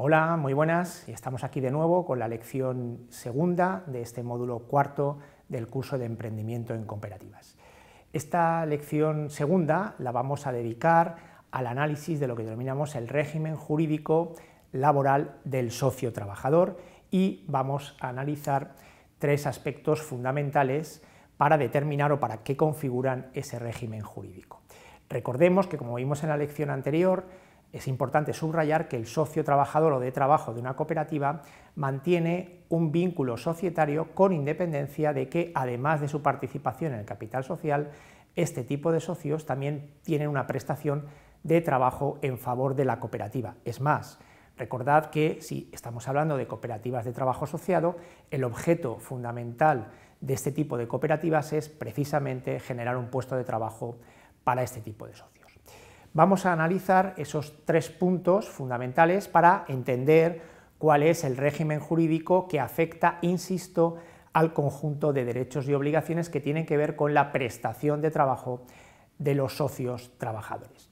Hola, muy buenas. Estamos aquí de nuevo con la lección segunda de este módulo cuarto del curso de emprendimiento en cooperativas. Esta lección segunda la vamos a dedicar al análisis de lo que denominamos el régimen jurídico laboral del socio trabajador y vamos a analizar tres aspectos fundamentales para determinar o para qué configuran ese régimen jurídico. Recordemos que, como vimos en la lección anterior, es importante subrayar que el socio trabajador o de trabajo de una cooperativa mantiene un vínculo societario con independencia de que, además de su participación en el capital social, este tipo de socios también tienen una prestación de trabajo en favor de la cooperativa. Es más, recordad que si estamos hablando de cooperativas de trabajo asociado, el objeto fundamental de este tipo de cooperativas es precisamente generar un puesto de trabajo para este tipo de socios vamos a analizar esos tres puntos fundamentales para entender cuál es el régimen jurídico que afecta, insisto, al conjunto de derechos y obligaciones que tienen que ver con la prestación de trabajo de los socios trabajadores.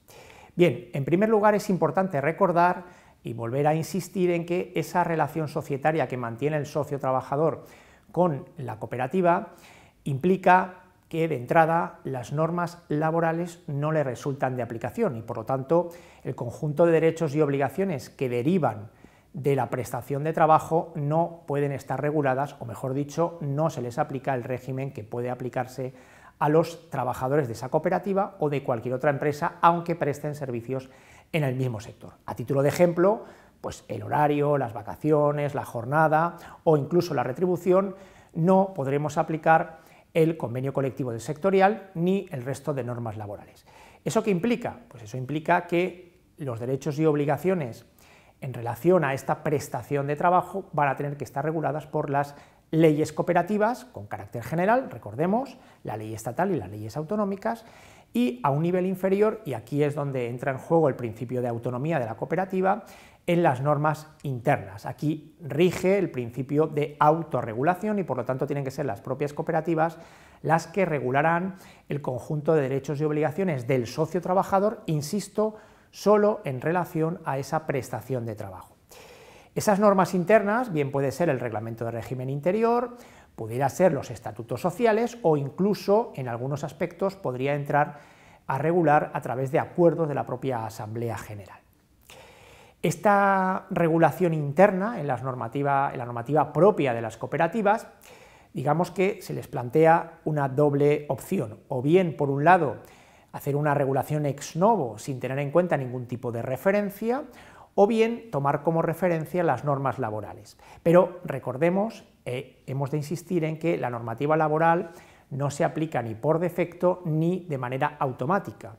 Bien, en primer lugar es importante recordar y volver a insistir en que esa relación societaria que mantiene el socio trabajador con la cooperativa implica que de entrada las normas laborales no le resultan de aplicación y por lo tanto el conjunto de derechos y obligaciones que derivan de la prestación de trabajo no pueden estar reguladas o mejor dicho no se les aplica el régimen que puede aplicarse a los trabajadores de esa cooperativa o de cualquier otra empresa aunque presten servicios en el mismo sector. A título de ejemplo, pues el horario, las vacaciones, la jornada o incluso la retribución no podremos aplicar el convenio colectivo del sectorial ni el resto de normas laborales. ¿Eso qué implica? Pues eso implica que los derechos y obligaciones en relación a esta prestación de trabajo van a tener que estar reguladas por las leyes cooperativas con carácter general, recordemos, la ley estatal y las leyes autonómicas, y a un nivel inferior, y aquí es donde entra en juego el principio de autonomía de la cooperativa, en las normas internas. Aquí rige el principio de autorregulación y por lo tanto tienen que ser las propias cooperativas las que regularán el conjunto de derechos y obligaciones del socio trabajador, insisto, solo en relación a esa prestación de trabajo. Esas normas internas bien puede ser el reglamento de régimen interior, pudiera ser los estatutos sociales o incluso en algunos aspectos podría entrar a regular a través de acuerdos de la propia Asamblea General. Esta regulación interna en, la normativa propia de las cooperativas, digamos que se les plantea una doble opción, o bien, por un lado, hacer una regulación ex novo sin tener en cuenta ningún tipo de referencia, o bien tomar como referencia las normas laborales. Pero recordemos, eh, hemos de insistir en que la normativa laboral no se aplica ni por defecto ni de manera automática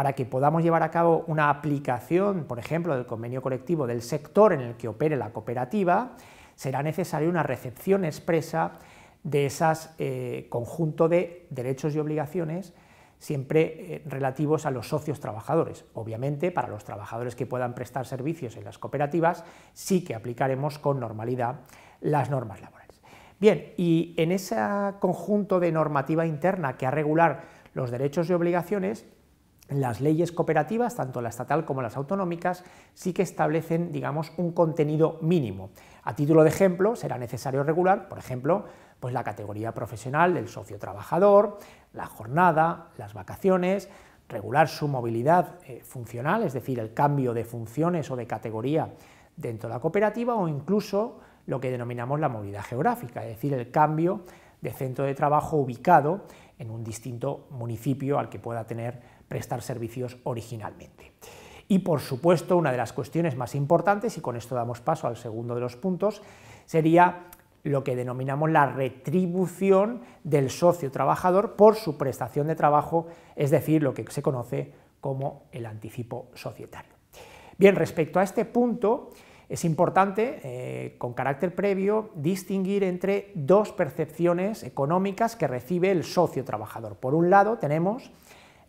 para que podamos llevar a cabo una aplicación, por ejemplo, del convenio colectivo del sector en el que opere la cooperativa, será necesaria una recepción expresa de ese eh, conjunto de derechos y obligaciones siempre eh, relativos a los socios trabajadores. Obviamente, para los trabajadores que puedan prestar servicios en las cooperativas, sí que aplicaremos con normalidad las normas laborales. Bien, y en ese conjunto de normativa interna que ha regular los derechos y obligaciones, las leyes cooperativas, tanto la estatal como las autonómicas, sí que establecen, digamos, un contenido mínimo. A título de ejemplo, será necesario regular, por ejemplo, pues la categoría profesional del socio trabajador, la jornada, las vacaciones, regular su movilidad eh, funcional, es decir, el cambio de funciones o de categoría dentro de la cooperativa o incluso lo que denominamos la movilidad geográfica, es decir, el cambio de centro de trabajo ubicado en un distinto municipio al que pueda tener prestar servicios originalmente. Y por supuesto, una de las cuestiones más importantes, y con esto damos paso al segundo de los puntos, sería lo que denominamos la retribución del socio trabajador por su prestación de trabajo, es decir, lo que se conoce como el anticipo societario. Bien, respecto a este punto, es importante, eh, con carácter previo, distinguir entre dos percepciones económicas que recibe el socio trabajador. Por un lado, tenemos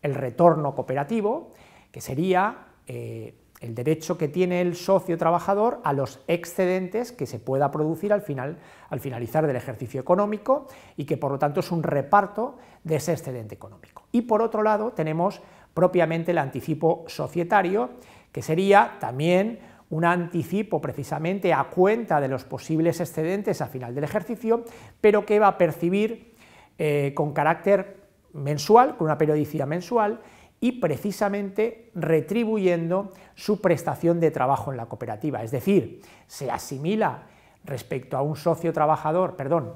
el retorno cooperativo, que sería eh, el derecho que tiene el socio trabajador a los excedentes que se pueda producir al, final, al finalizar del ejercicio económico y que por lo tanto es un reparto de ese excedente económico. Y por otro lado tenemos propiamente el anticipo societario, que sería también un anticipo precisamente a cuenta de los posibles excedentes a final del ejercicio, pero que va a percibir eh, con carácter mensual, con una periodicidad mensual, y precisamente retribuyendo su prestación de trabajo en la cooperativa. Es decir, se asimila respecto a un socio trabajador, perdón,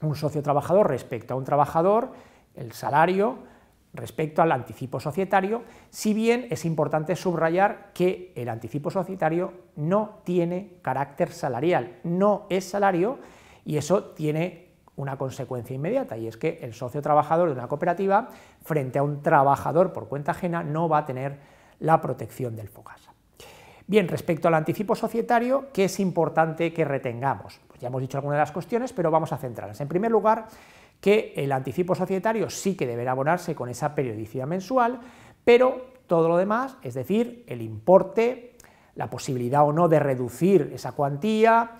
un socio trabajador respecto a un trabajador, el salario respecto al anticipo societario, si bien es importante subrayar que el anticipo societario no tiene carácter salarial, no es salario y eso tiene una consecuencia inmediata y es que el socio trabajador de una cooperativa frente a un trabajador por cuenta ajena no va a tener la protección del FOCASA. Bien, respecto al anticipo societario, ¿qué es importante que retengamos? Pues ya hemos dicho algunas de las cuestiones, pero vamos a centrarnos. En primer lugar, que el anticipo societario sí que deberá abonarse con esa periodicidad mensual, pero todo lo demás, es decir, el importe, la posibilidad o no de reducir esa cuantía,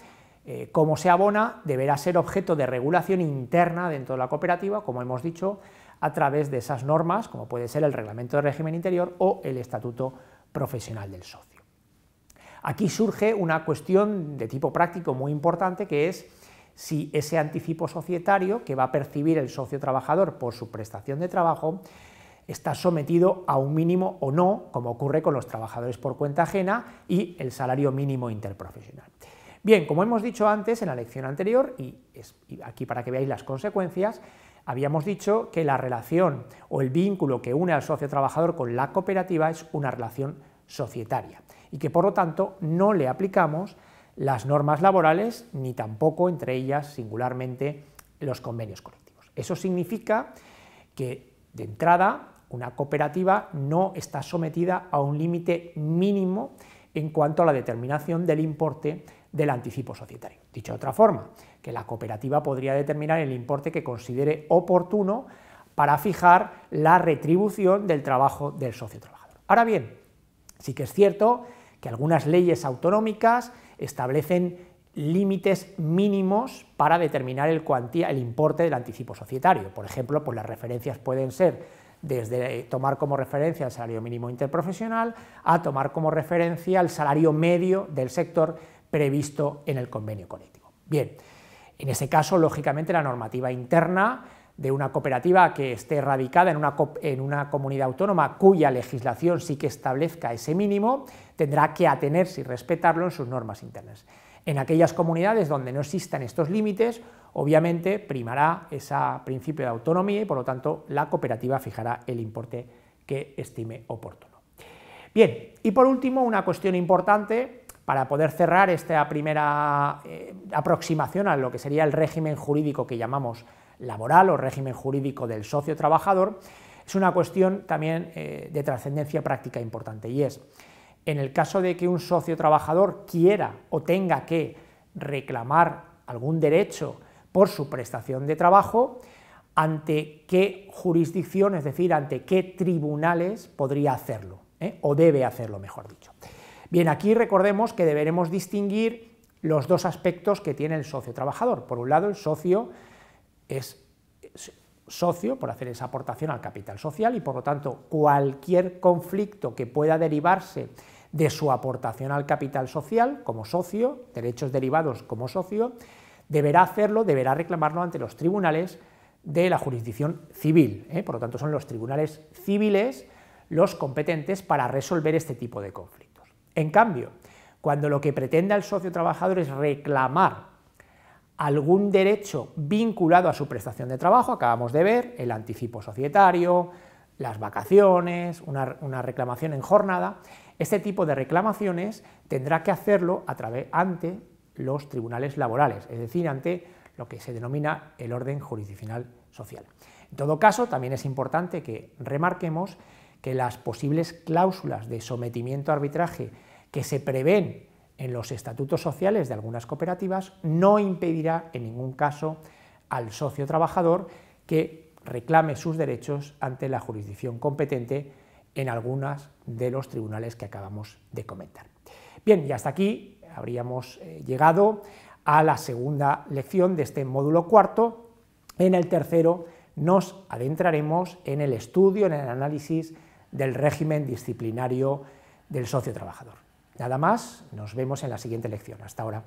eh, cómo se abona deberá ser objeto de regulación interna dentro de la cooperativa, como hemos dicho, a través de esas normas, como puede ser el reglamento de régimen interior o el estatuto profesional del socio. Aquí surge una cuestión de tipo práctico muy importante que es si ese anticipo societario que va a percibir el socio trabajador por su prestación de trabajo está sometido a un mínimo o no, como ocurre con los trabajadores por cuenta ajena y el salario mínimo interprofesional. Bien, como hemos dicho antes en la lección anterior, y, aquí para que veáis las consecuencias, habíamos dicho que la relación o el vínculo que une al socio trabajador con la cooperativa es una relación societaria y que por lo tanto no le aplicamos las normas laborales ni tampoco entre ellas singularmente los convenios colectivos. Eso significa que de entrada una cooperativa no está sometida a un límite mínimo en cuanto a la determinación del importe del anticipo societario. Dicho de otra forma, que la cooperativa podría determinar el importe que considere oportuno para fijar la retribución del trabajo del socio trabajador. Ahora bien, sí que es cierto que algunas leyes autonómicas establecen límites mínimos para determinar el, importe del anticipo societario. Por ejemplo, pues las referencias pueden ser desde tomar como referencia el salario mínimo interprofesional a tomar como referencia el salario medio del sector previsto en el convenio colectivo. Bien, en ese caso, lógicamente, la normativa interna de una cooperativa que esté radicada en una, en una, comunidad autónoma cuya legislación sí que establezca ese mínimo, tendrá que atenerse y respetarlo en sus normas internas. En aquellas comunidades donde no existan estos límites, obviamente primará ese principio de autonomía y por lo tanto la cooperativa fijará el importe que estime oportuno. Bien, y por último una cuestión importante para poder cerrar esta primera eh, aproximación a lo que sería el régimen jurídico que llamamos laboral o régimen jurídico del socio trabajador, es una cuestión también eh, de trascendencia práctica importante y es, en el caso de que un socio trabajador quiera o tenga que reclamar algún derecho por su prestación de trabajo, ante qué jurisdicción, es decir, ante qué tribunales podría hacerlo, ¿eh? o debe hacerlo, mejor dicho. Bien, aquí recordemos que deberemos distinguir los dos aspectos que tiene el socio trabajador. Por un lado, el socio es socio por hacer esa aportación al capital social y por lo tanto cualquier conflicto que pueda derivarse de su aportación al capital social como socio, derechos derivados como socio, deberá hacerlo, deberá reclamarlo ante los tribunales de la jurisdicción civil. ¿eh? Por lo tanto, son los tribunales civiles los competentes para resolver este tipo de conflictos. En cambio, cuando lo que pretenda el socio trabajador es reclamar algún derecho vinculado a su prestación de trabajo, acabamos de ver el anticipo societario, las vacaciones, una, reclamación en jornada, este tipo de reclamaciones tendrá que hacerlo a través, ante los tribunales laborales, es decir, ante lo que se denomina el orden jurisdiccional social. En todo caso, también es importante que remarquemos que las posibles cláusulas de sometimiento a arbitraje que se prevén en los estatutos sociales de algunas cooperativas no impedirá en ningún caso al socio trabajador que reclame sus derechos ante la jurisdicción competente en algunas de los tribunales que acabamos de comentar. Bien, y hasta aquí habríamos eh, llegado a la segunda lección de este módulo cuarto. En el tercero nos adentraremos en el estudio, en el análisis del régimen disciplinario del socio trabajador. Nada más, nos vemos en la siguiente lección. Hasta ahora.